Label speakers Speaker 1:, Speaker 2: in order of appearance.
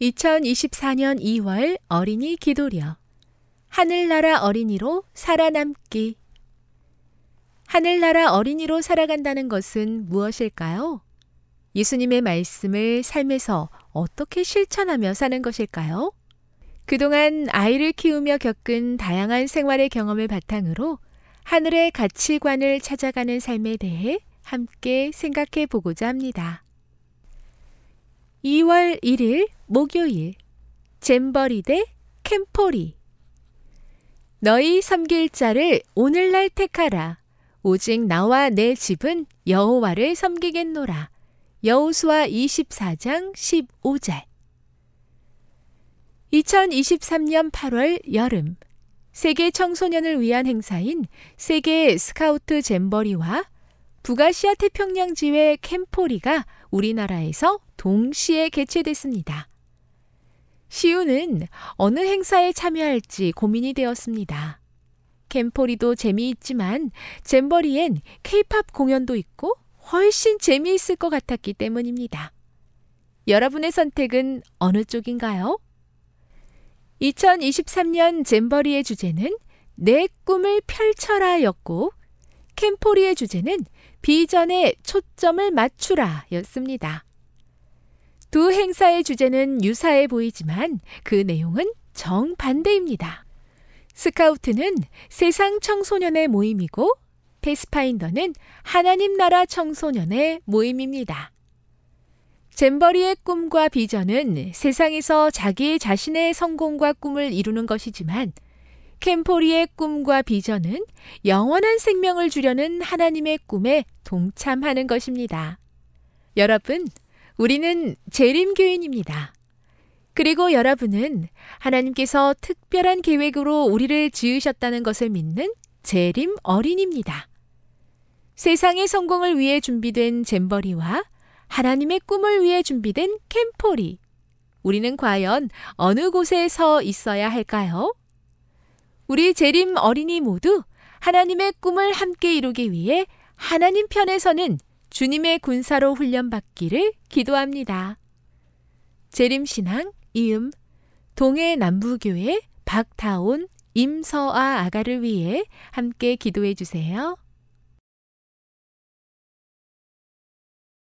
Speaker 1: 2024년 2월 어린이 기도력 하늘나라 어린이로 살아남기 하늘나라 어린이로 살아간다는 것은 무엇일까요? 예수님의 말씀을 삶에서 어떻게 실천하며 사는 것일까요? 그동안 아이를 키우며 겪은 다양한 생활의 경험을 바탕으로 하늘의 가치관을 찾아가는 삶에 대해 함께 생각해 보고자 합니다. 2월 1일 목요일 잼버리 대 캠포리 너희 섬길 자를 오늘날 택하라 오직 나와 내 집은 여호와를 섬기겠노라 여호수아 24장 15절 2023년 8월 여름 세계 청소년을 위한 행사인 세계 스카우트 잼버리와 부가시아 태평양 지회 캠포리가 우리나라에서 동시에 개최됐습니다. 시우는 어느 행사에 참여할지 고민이 되었습니다. 캠포리도 재미있지만 잼버리엔 케이팝 공연도 있고 훨씬 재미있을 것 같았기 때문입니다. 여러분의 선택은 어느 쪽인가요? 2023년 잼버리의 주제는 내 꿈을 펼쳐라였고 캠포리의 주제는 비전에 초점을 맞추라 였습니다. 두 행사의 주제는 유사해 보이지만 그 내용은 정반대입니다. 스카우트는 세상 청소년의 모임이고 페스파인더는 하나님 나라 청소년의 모임입니다. 잼버리의 꿈과 비전은 세상에서 자기 자신의 성공과 꿈을 이루는 것이지만 캠포리의 꿈과 비전은 영원한 생명을 주려는 하나님의 꿈에 동참하는 것입니다. 여러분, 우리는 재림교인입니다. 그리고 여러분은 하나님께서 특별한 계획으로 우리를 지으셨다는 것을 믿는 재림 어린입니다. 세상의 성공을 위해 준비된 잼버리와 하나님의 꿈을 위해 준비된 캠포리. 우리는 과연 어느 곳에 서 있어야 할까요? 우리 재림 어린이 모두 하나님의 꿈을 함께 이루기 위해 하나님 편에서는 주님의 군사로 훈련받기를 기도합니다. 재림신앙 이음 동해 남부교회 박다온 임서아 아가를 위해 함께 기도해 주세요.